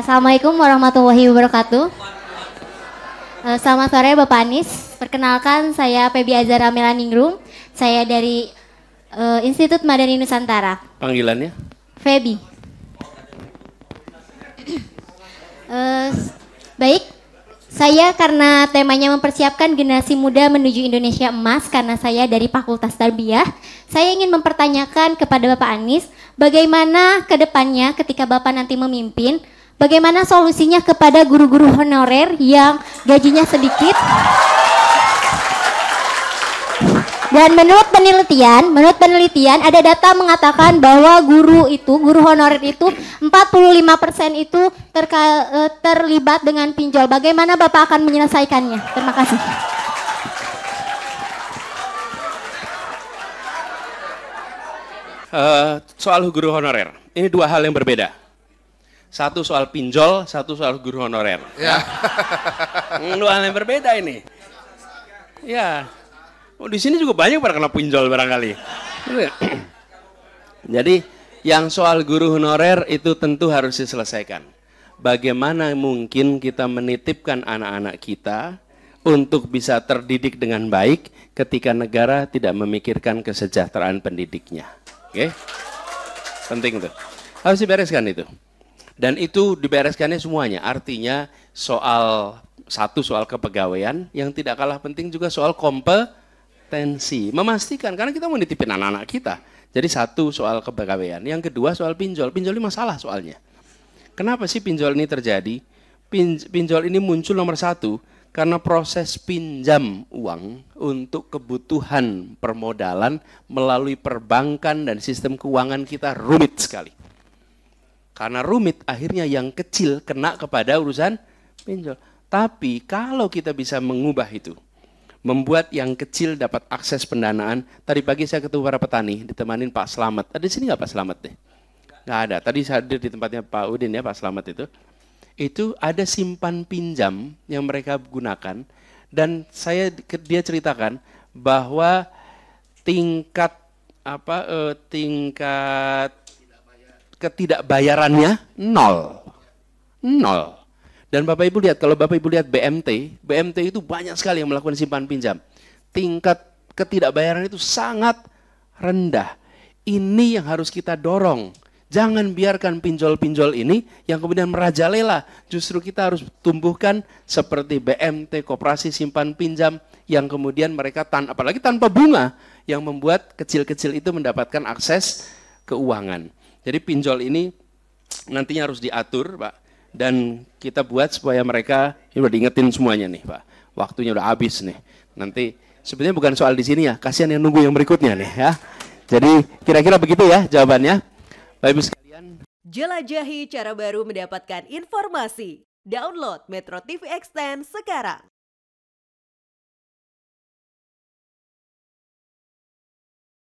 Assalamualaikum warahmatullahi wabarakatuh. Eh, selamat sore Bapak Anies. Perkenalkan saya Pebi Azara Melaningrum. Saya dari uh, Institut Madani Nusantara. Panggilannya? Febi. uh, baik, saya karena temanya mempersiapkan generasi muda menuju Indonesia emas karena saya dari Fakultas Tarbiyah, saya ingin mempertanyakan kepada Bapak Anies bagaimana kedepannya ketika Bapak nanti memimpin Bagaimana solusinya kepada guru-guru honorer yang gajinya sedikit? Dan menurut penelitian, menurut penelitian ada data mengatakan bahwa guru itu, guru honorer itu 45% itu eh, terlibat dengan pinjol. Bagaimana Bapak akan menyelesaikannya? Terima kasih. Uh, soal guru honorer, ini dua hal yang berbeda. Satu soal pinjol, satu soal guru honorer. Ya. Dua hal yang berbeda ini. Ya. Oh, di sini juga banyak para kena pinjol barangkali. Ya? Jadi yang soal guru honorer itu tentu harus diselesaikan. Bagaimana mungkin kita menitipkan anak-anak kita untuk bisa terdidik dengan baik ketika negara tidak memikirkan kesejahteraan pendidiknya. Oke? Okay? Penting tuh, Harus dibereskan itu. Dan itu dibereskannya semuanya. Artinya soal satu soal kepegawaian, yang tidak kalah penting juga soal kompetensi. Memastikan karena kita mau nitipin anak-anak kita. Jadi satu soal kepegawaian, yang kedua soal pinjol. Pinjol ini masalah soalnya. Kenapa sih pinjol ini terjadi? Pinjol ini muncul nomor satu karena proses pinjam uang untuk kebutuhan permodalan melalui perbankan dan sistem keuangan kita rumit sekali. Karena rumit akhirnya yang kecil kena kepada urusan pinjol. Tapi kalau kita bisa mengubah itu, membuat yang kecil dapat akses pendanaan. Tadi pagi saya ketemu para petani, ditemanin Pak Selamat. Ada di sini nggak Pak Selamat deh? Nggak ada. Tadi saya hadir di tempatnya Pak Udin ya, Pak Selamat itu. Itu ada simpan pinjam yang mereka gunakan. Dan saya dia ceritakan bahwa tingkat apa eh, tingkat ketidakbayarannya nol. Nol. Dan Bapak Ibu lihat, kalau Bapak Ibu lihat BMT, BMT itu banyak sekali yang melakukan simpan pinjam. Tingkat ketidakbayaran itu sangat rendah. Ini yang harus kita dorong. Jangan biarkan pinjol-pinjol ini yang kemudian merajalela. Justru kita harus tumbuhkan seperti BMT, kooperasi simpan pinjam yang kemudian mereka tan apalagi tanpa bunga yang membuat kecil-kecil itu mendapatkan akses keuangan. Jadi pinjol ini nantinya harus diatur, Pak. Dan kita buat supaya mereka ini udah diingetin semuanya nih, Pak. Waktunya udah habis nih. Nanti sebenarnya bukan soal di sini ya, kasihan yang nunggu yang berikutnya nih ya. Jadi kira-kira begitu ya jawabannya. Baik Ibu sekalian. Jelajahi cara baru mendapatkan informasi. Download Metro TV Extend sekarang.